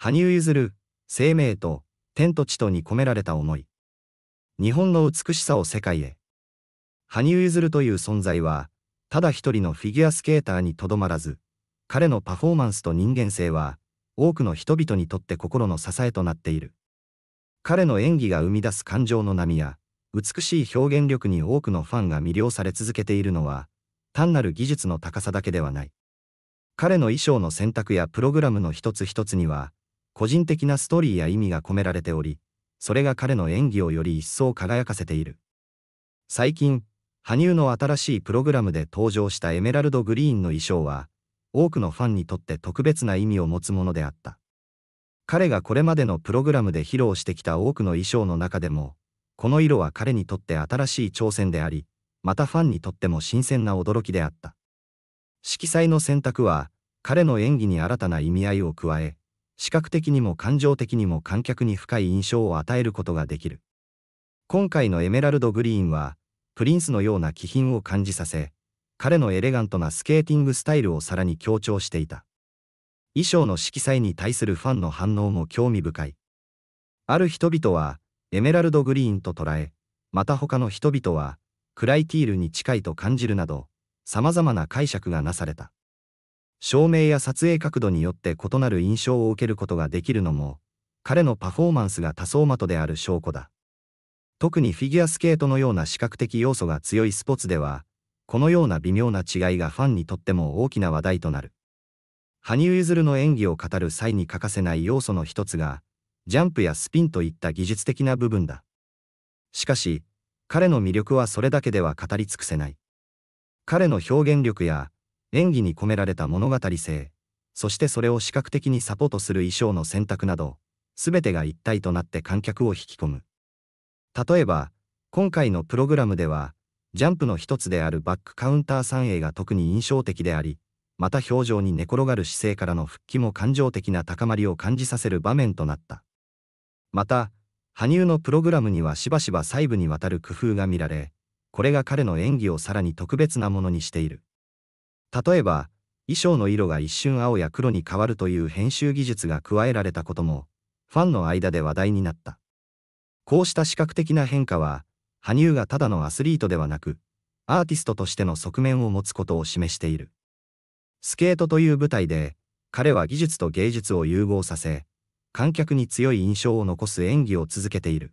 羽生結弦、生命と、天と地とに込められた思い。日本の美しさを世界へ。羽生結弦という存在は、ただ一人のフィギュアスケーターにとどまらず、彼のパフォーマンスと人間性は、多くの人々にとって心の支えとなっている。彼の演技が生み出す感情の波や、美しい表現力に多くのファンが魅了され続けているのは、単なる技術の高さだけではない。彼の衣装の選択やプログラムの一つ一つには、個人的なストーリーや意味が込められており、それが彼の演技をより一層輝かせている。最近、羽生の新しいプログラムで登場したエメラルドグリーンの衣装は、多くのファンにとって特別な意味を持つものであった。彼がこれまでのプログラムで披露してきた多くの衣装の中でも、この色は彼にとって新しい挑戦であり、またファンにとっても新鮮な驚きであった。色彩の選択は、彼の演技に新たな意味合いを加え、視覚的にも感情的にも観客に深い印象を与えることができる。今回のエメラルドグリーンは、プリンスのような気品を感じさせ、彼のエレガントなスケーティングスタイルをさらに強調していた。衣装の色彩に対するファンの反応も興味深い。ある人々は、エメラルドグリーンと捉え、また他の人々は、暗いティールに近いと感じるなど、様々な解釈がなされた。照明や撮影角度によって異なる印象を受けることができるのも、彼のパフォーマンスが多層的である証拠だ。特にフィギュアスケートのような視覚的要素が強いスポーツでは、このような微妙な違いがファンにとっても大きな話題となる。羽生結弦の演技を語る際に欠かせない要素の一つが、ジャンプやスピンといった技術的な部分だ。しかし、彼の魅力はそれだけでは語り尽くせない。彼の表現力や演技に込められた物語性、そしてそれを視覚的にサポートする衣装の選択など、すべてが一体となって観客を引き込む。例えば、今回のプログラムでは、ジャンプの一つであるバックカウンター3。a が特に印象的であり、また表情に寝転がる姿勢からの復帰も感情的な高まりを感じさせる場面となった。また、羽生のプログラムにはしばしば細部にわたる工夫が見られ、これが彼の演技をさらに特別なものにしている。例えば、衣装の色が一瞬青や黒に変わるという編集技術が加えられたことも、ファンの間で話題になった。こうした視覚的な変化は、羽生がただのアスリートではなく、アーティストとしての側面を持つことを示している。スケートという舞台で、彼は技術と芸術を融合させ、観客に強い印象を残す演技を続けている。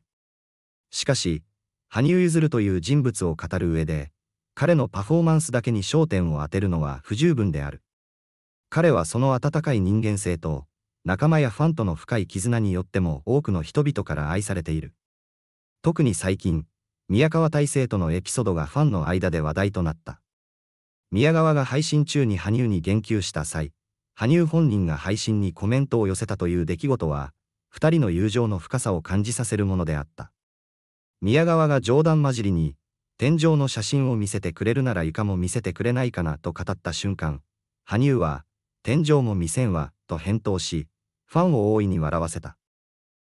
しかし、羽生結弦という人物を語る上で、彼のパフォーマンスだけに焦点を当てるのは不十分である。彼はその温かい人間性と、仲間やファンとの深い絆によっても多くの人々から愛されている。特に最近、宮川大成とのエピソードがファンの間で話題となった。宮川が配信中に羽生に言及した際、羽生本人が配信にコメントを寄せたという出来事は、二人の友情の深さを感じさせるものであった。宮川が冗談交じりに、天井の写真を見せてくれるなら床も見せてくれないかなと語った瞬間、羽生は、天井も見せんわ、と返答し、ファンを大いに笑わせた。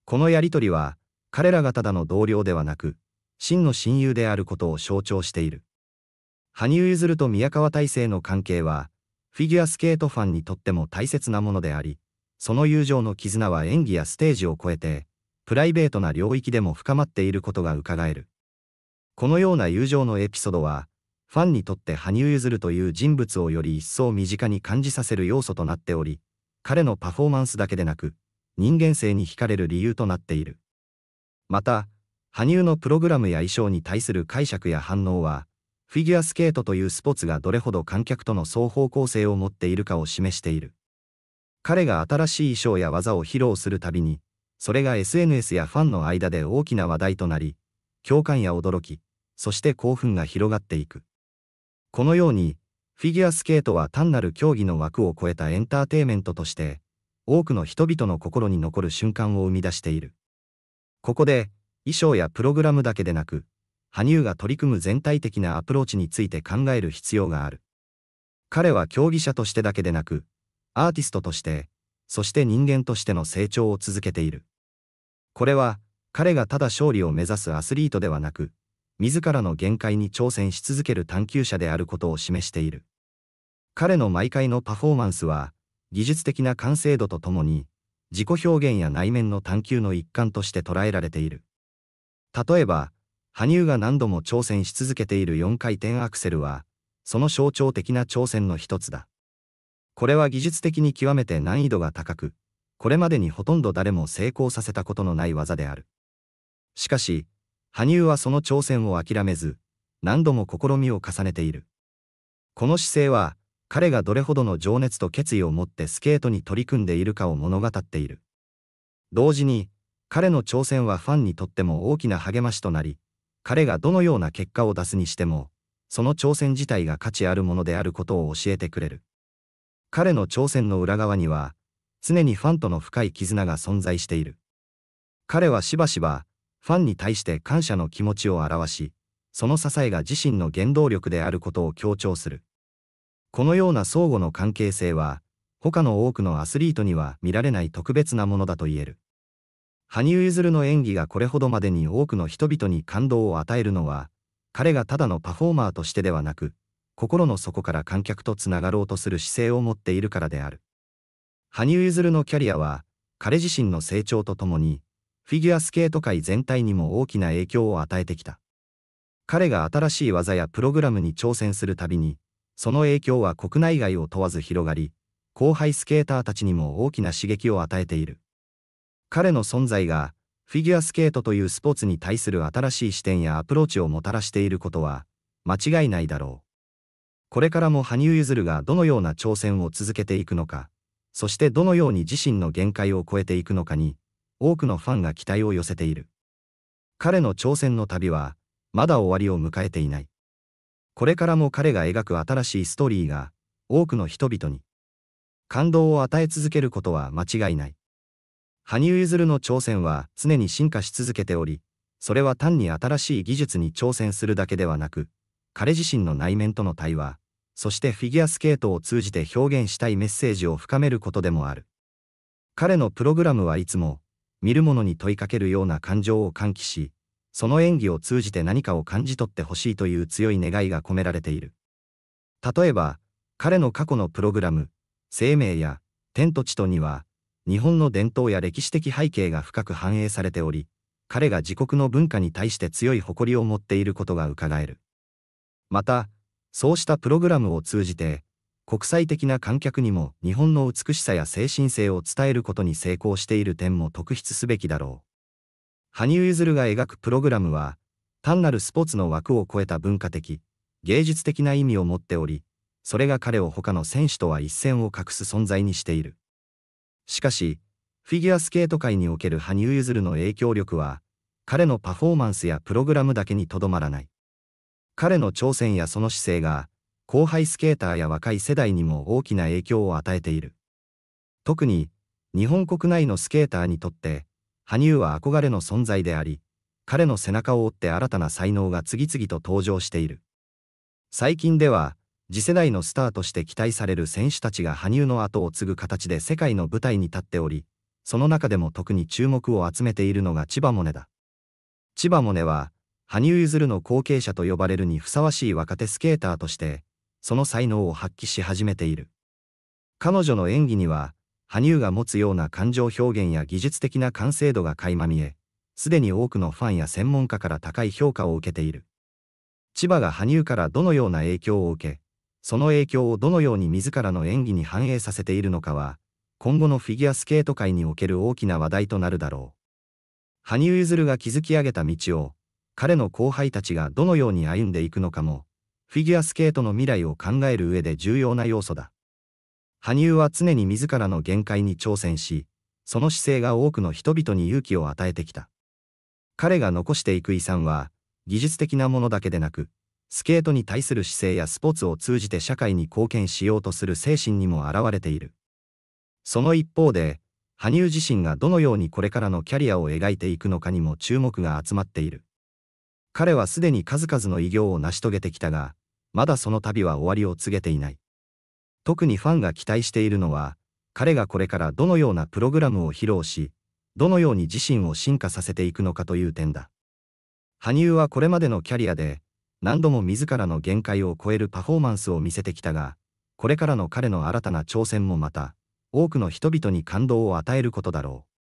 このやりとりは、彼らがただの同僚ではなく、真の親友であることを象徴している。羽生結弦と宮川大成の関係は、フィギュアスケートファンにとっても大切なものであり、その友情の絆は演技やステージを超えて、プライベートな領域でも深まっていることが伺える。このような友情のエピソードは、ファンにとって羽生結弦という人物をより一層身近に感じさせる要素となっており、彼のパフォーマンスだけでなく、人間性に惹かれる理由となっている。また、羽生のプログラムや衣装に対する解釈や反応は、フィギュアスケートというスポーツがどれほど観客との双方向性を持っているかを示している。彼が新しい衣装や技を披露するたびに、それが SNS やファンの間で大きな話題となり、共感や驚き、そして興奮が広がっていく。このように、フィギュアスケートは単なる競技の枠を超えたエンターテイメントとして、多くの人々の心に残る瞬間を生み出している。ここで、衣装やプログラムだけでなく、羽生が取り組む全体的なアプローチについて考える必要がある。彼は競技者としてだけでなく、アーティストとして、そして人間としての成長を続けている。これは、彼がただ勝利を目指すアスリートではなく、自らの限界に挑戦し続ける探求者であることを示している。彼の毎回のパフォーマンスは、技術的な完成度とともに、自己表現や内面の探求の一環として捉えられている。例えば、羽生が何度も挑戦し続けている4回転アクセルは、その象徴的な挑戦の一つだ。これは技術的に極めて難易度が高く、これまでにほとんど誰も成功させたことのない技である。しかし、羽生はその挑戦を諦めず、何度も試みを重ねている。この姿勢は、彼がどれほどの情熱と決意を持ってスケートに取り組んでいるかを物語っている。同時に、彼の挑戦はファンにとっても大きな励ましとなり、彼がどのような結果を出すにしても、その挑戦自体が価値あるものであることを教えてくれる。彼の挑戦の裏側には、常にファンとの深い絆が存在している。彼はしばしば、ファンに対して感謝の気持ちを表し、その支えが自身の原動力であることを強調する。このような相互の関係性は、他の多くのアスリートには見られない特別なものだと言える。羽生結弦の演技がこれほどまでに多くの人々に感動を与えるのは、彼がただのパフォーマーとしてではなく、心の底から観客とつながろうとする姿勢を持っているからである。羽生結弦のキャリアは、彼自身の成長とともに、フィギュアスケート界全体にも大きな影響を与えてきた。彼が新しい技やプログラムに挑戦するたびに、その影響は国内外を問わず広がり、後輩スケーターたちにも大きな刺激を与えている。彼の存在が、フィギュアスケートというスポーツに対する新しい視点やアプローチをもたらしていることは、間違いないだろう。これからも羽生結弦がどのような挑戦を続けていくのか、そしてどのように自身の限界を超えていくのかに、多くのファンが期待を寄せている。彼の挑戦の旅は、まだ終わりを迎えていない。これからも彼が描く新しいストーリーが、多くの人々に、感動を与え続けることは間違いない。羽生結弦の挑戦は常に進化し続けており、それは単に新しい技術に挑戦するだけではなく、彼自身の内面との対話、そしてフィギュアスケートを通じて表現したいメッセージを深めることでもある。彼のプログラムはいつも見る者に問いかけるような感情を喚起し、その演技を通じて何かを感じ取ってほしいという強い願いが込められている。例えば、彼の過去のプログラム、生命や天と地とには、日本の伝統や歴史的背景が深く反映されており、彼が自国の文化に対して強い誇りを持っていることがうかがえる。また、そうしたプログラムを通じて、国際的な観客にも日本の美しさや精神性を伝えることに成功している点も特筆すべきだろう。羽生結弦が描くプログラムは、単なるスポーツの枠を超えた文化的、芸術的な意味を持っており、それが彼を他の選手とは一線を画す存在にしている。しかし、フィギュアスケート界における羽生結弦の影響力は、彼のパフォーマンスやプログラムだけにとどまらない。彼の挑戦やその姿勢が、後輩スケーターや若い世代にも大きな影響を与えている。特に、日本国内のスケーターにとって、羽生は憧れの存在であり、彼の背中を追って新たな才能が次々と登場している。最近では、次世代のスターとして期待される選手たちが羽生の後を継ぐ形で世界の舞台に立っており、その中でも特に注目を集めているのが千葉モネだ。千葉モネは、羽生結弦の後継者と呼ばれるにふさわしい若手スケーターとして、その才能を発揮し始めている。彼女の演技には、羽生が持つような感情表現や技術的な完成度が垣間見え、すでに多くのファンや専門家から高い評価を受けている。千葉が羽生からどのような影響を受け、その影響をどのように自らの演技に反映させているのかは、今後のフィギュアスケート界における大きな話題となるだろう。羽生結弦が築き上げた道を、彼の後輩たちがどのように歩んでいくのかも、フィギュアスケートの未来を考える上で重要な要素だ。羽生は常に自らの限界に挑戦し、その姿勢が多くの人々に勇気を与えてきた。彼が残していく遺産は、技術的なものだけでなく、スケートに対する姿勢やスポーツを通じて社会に貢献しようとする精神にも表れている。その一方で、羽生自身がどのようにこれからのキャリアを描いていくのかにも注目が集まっている。彼はすでに数々の偉業を成し遂げてきたが、まだその旅は終わりを告げていない。特にファンが期待しているのは、彼がこれからどのようなプログラムを披露し、どのように自身を進化させていくのかという点だ。羽生はこれまでのキャリアで、何度も自らの限界を超えるパフォーマンスを見せてきたが、これからの彼の新たな挑戦もまた、多くの人々に感動を与えることだろう。